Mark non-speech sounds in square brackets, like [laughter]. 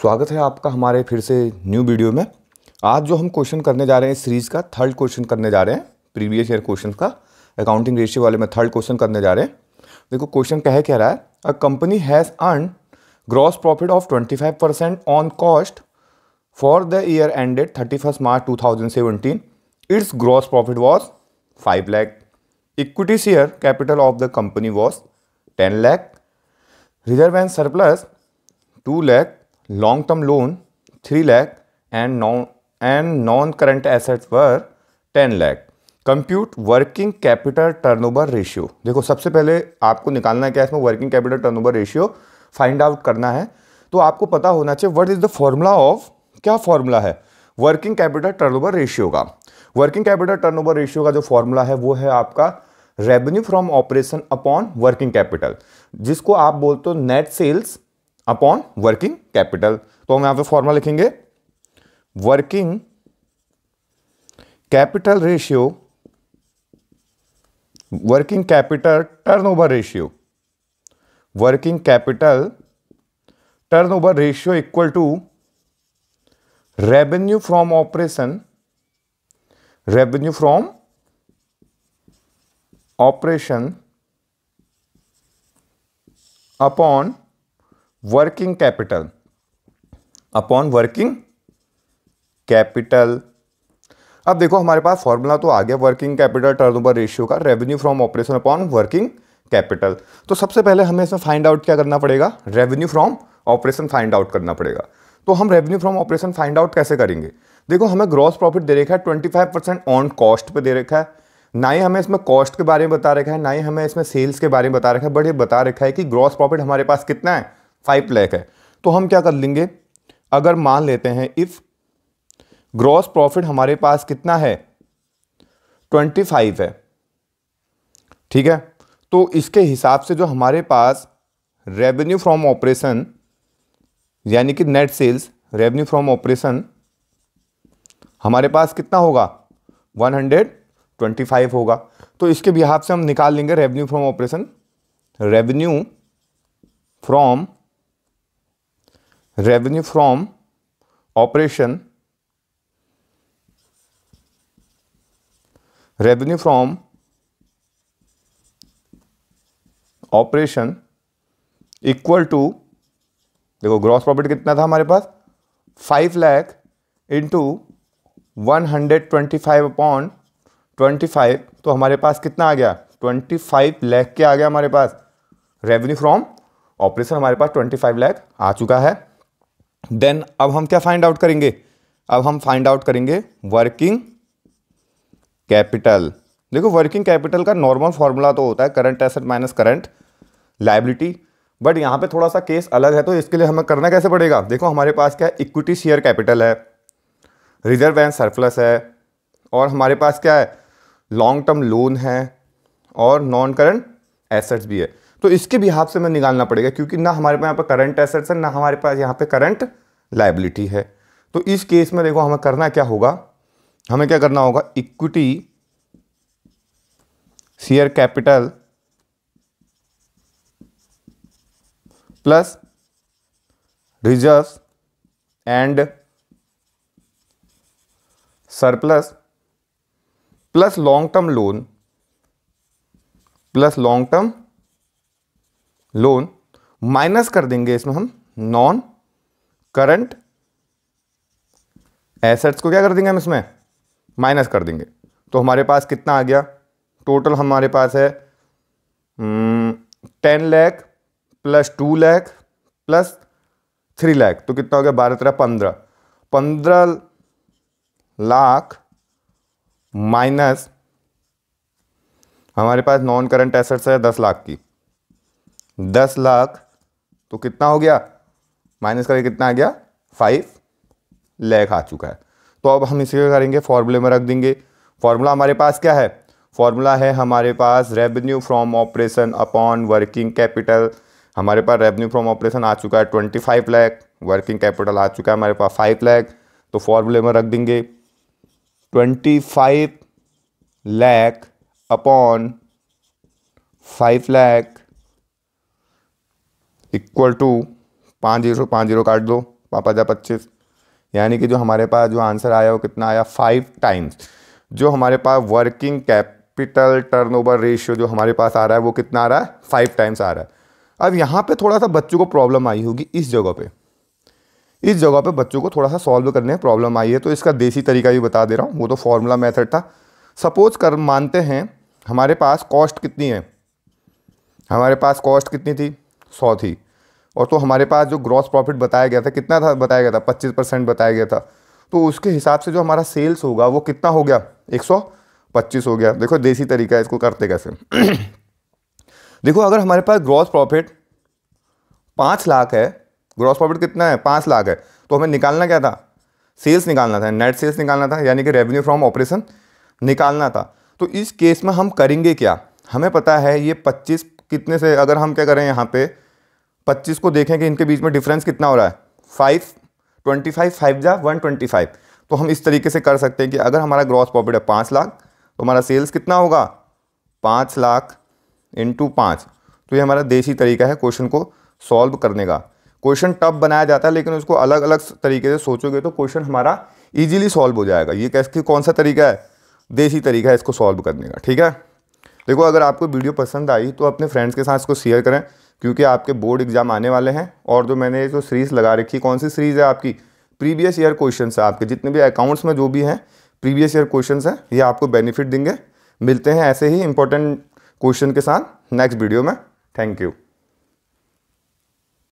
स्वागत है आपका हमारे फिर से न्यू वीडियो में आज जो हम क्वेश्चन करने जा रहे हैं इस सीरीज़ का थर्ड क्वेश्चन करने जा रहे हैं प्रीवियस ईयर क्वेश्चन का अकाउंटिंग रेशियो वाले में थर्ड क्वेश्चन करने जा रहे हैं देखो क्वेश्चन क्या कह रहा है a company has earn gross profit of twenty five percent on cost for the year ended thirty first March two thousand seventeen its gross profit was five lakh equity share capital of the company was ten lakh reserve and surplus two lakh long term loan three lakh and and non current current assets ten lakh compute working capital turnover ratio देखो सबसे पहले आपको निकालना है क्या है इसमें working capital turnover ratio find out करना है तो आपको पता होना चाहिए what is the formula of क्या फॉर्मूला है वर्किंग कैपिटल टर्नओवर रेशियो का वर्किंग कैपिटल टर्नओवर रेशियो का जो फॉर्मूला है वो है आपका revenue from operation upon working capital जिसको आप बोलते हो net sales upon working capital तो हम यहां पे फॉर्मूला लिखेंगे working capital ratio working capital turnover ratio working capital turnover ratio equal to revenue from operation revenue from operation upon working capital upon working capital अब देखो हमारे पास formula तो आ गया working capital turn over ratio का revenue from operation upon working capital तो सबसे पहले हमें इसमें फाइंड आउट क्या करना पड़ेगा revenue from operation find out करना पड़ेगा तो हम revenue from operation find out कैसे करेंगे देखो हमें ग्रॉस प्रॉफिट दे रखा है twenty five percent on cost पे दे रखा है ना ही हमें इसमें कॉस्ट के बारे में बता रखा है ना ही हमें इसमें सेल्स के बारे में बता रखा है बट ये बता रखा है कि ग्रॉस प्रॉफिट हमारे पास कितना है फाइव लैख है तो हम क्या कर लेंगे अगर मान लेते हैं इफ़ ग्रॉस प्रॉफिट हमारे पास कितना है ट्वेंटी फाइव है ठीक है तो इसके हिसाब से जो हमारे पास रेवेन्यू फ्रॉम ऑपरेशन यानी कि net sales revenue from operation हमारे पास कितना होगा 125 होगा तो इसके बिहाब से हम निकाल लेंगे revenue from operation revenue from revenue from operation revenue from operation equal to देखो ग्रॉस प्रॉफिट कितना था हमारे पास five lakh into one hundred twenty five upon twenty five तो हमारे पास कितना आ गया ट्वेंटी फाइव लैख के आ गया हमारे पास रेवेन्यू फ्रॉम ऑपरेशन हमारे पास ट्वेंटी फाइव लैख आ चुका है देन अब हम क्या फाइंड आउट करेंगे अब हम फाइंड आउट करेंगे वर्किंग कैपिटल देखो वर्किंग कैपिटल का नॉर्मल फॉर्मूला तो होता है current asset minus current liability but यहाँ पे थोड़ा सा केस अलग है तो इसके लिए हमें करना कैसे पड़ेगा देखो हमारे पास क्या है इक्विटी शेयर कैपिटल है रिजर्व एंड सरप्लस है और हमारे पास क्या है लॉन्ग टर्म लोन है और नॉन करंट एसेट्स भी है तो इसके भी हाथ से हमें निकालना पड़ेगा क्योंकि ना हमारे पास यहाँ पर करंट एसेट्स है ना हमारे पास यहाँ पे करंट लाइबिलिटी है तो इस केस में देखो हमें करना क्या होगा हमें क्या करना होगा equity share capital plus reserve and surplus plus long term loan plus long term loan minus कर देंगे इसमें हम नॉन करंट एसेट्स को क्या कर देंगे हम इसमें माइनस कर देंगे तो हमारे पास कितना आ गया टोटल हमारे पास है ten lakh plus two lakh plus three lakh तो कितना हो गया बारह तेरह पंद्रह पंद्रह लाख माइनस हमारे पास नॉन करंट एसेट्स है दस लाख की दस लाख तो कितना हो गया माइनस करके कितना आ गया फाइव लैख आ चुका है तो अब हम इसे क्या करेंगे फॉर्मूले में रख देंगे फॉर्मूला हमारे पास क्या है फॉर्मूला है हमारे पास revenue from operation upon working capital हमारे पास रेवेन्यू फ्रॉम ऑपरेशन आ चुका है twenty five lakh working capital आ चुका है हमारे पास फाइव लैख तो फॉर्मूले में रख देंगे twenty five lakh upon five lakh equal to पाँच जीरो पाँच जीरो काट दो पाँच हज़ार पच्चीस यानी कि जो हमारे पास जो आंसर आया वो कितना आया फाइव टाइम्स जो हमारे पास वर्किंग कैपिटल टर्नओवर रेशियो जो हमारे पास आ रहा है वो कितना आ रहा है फाइव टाइम्स आ रहा है अब यहाँ पे थोड़ा सा बच्चों को प्रॉब्लम आई होगी इस जगह पे इस जगह पे बच्चों को थोड़ा सा सॉल्व करने में प्रॉब्लम आई है तो इसका देसी तरीका भी बता दे रहा हूँ वो तो फॉर्मूला मेथड था सपोज कर मानते हैं हमारे पास कॉस्ट कितनी है हमारे पास कॉस्ट कितनी थी सौ थी और तो हमारे पास जो ग्रॉस प्रॉफिट बताया गया था कितना था बताया गया था पच्चीस परसेंट बताया गया था तो उसके हिसाब से जो हमारा सेल्स होगा वो कितना हो गया एक सौ पच्चीस हो गया देखो देसी तरीका है इसको करते कैसे [clears throat] देखो अगर हमारे पास ग्रॉस प्रॉफिट पाँच लाख है ग्रॉस प्रॉफिट कितना है पाँच लाख है तो हमें निकालना क्या था सेल्स निकालना था नेट सेल्स निकालना था यानी कि रेवेन्यू फ्रॉम ऑपरेशन निकालना था तो इस केस में हम करेंगे क्या हमें पता है ये पच्चीस कितने से अगर हम क्या करें यहाँ पर पच्चीस को देखें कि इनके बीच में डिफरेंस कितना हो रहा है फाइव ट्वेंटी फाइव फाइव जा वन ट्वेंटी फाइव तो हम इस तरीके से कर सकते हैं कि अगर हमारा ग्रॉस प्रॉफिट है पाँच लाख तो हमारा सेल्स कितना होगा पाँच लाख इंटू पाँच तो ये हमारा देसी तरीका है क्वेश्चन को सॉल्व करने का क्वेश्चन टफ बनाया जाता है लेकिन उसको अलग अलग तरीके से सोचोगे तो क्वेश्चन हमारा इजीली सॉल्व हो जाएगा ये कैसे कौन सा तरीका है देसी तरीका है इसको सॉल्व करने का ठीक है देखो अगर आपको वीडियो पसंद आई तो अपने फ्रेंड्स के साथ इसको शेयर करें क्योंकि आपके बोर्ड एग्ज़ाम आने वाले हैं और जो मैंने जो सीरीज़ लगा रखी कौन सी सीरीज़ है आपकी प्रीवियस ईयर क्वेश्चन है आपके जितने भी अकाउंट्स में जो भी हैं प्रीवियस ईयर क्वेश्चन हैं ये आपको बेनिफिट देंगे मिलते हैं ऐसे ही इंपॉर्टेंट क्वेश्चन के साथ नेक्स्ट वीडियो में थैंक यू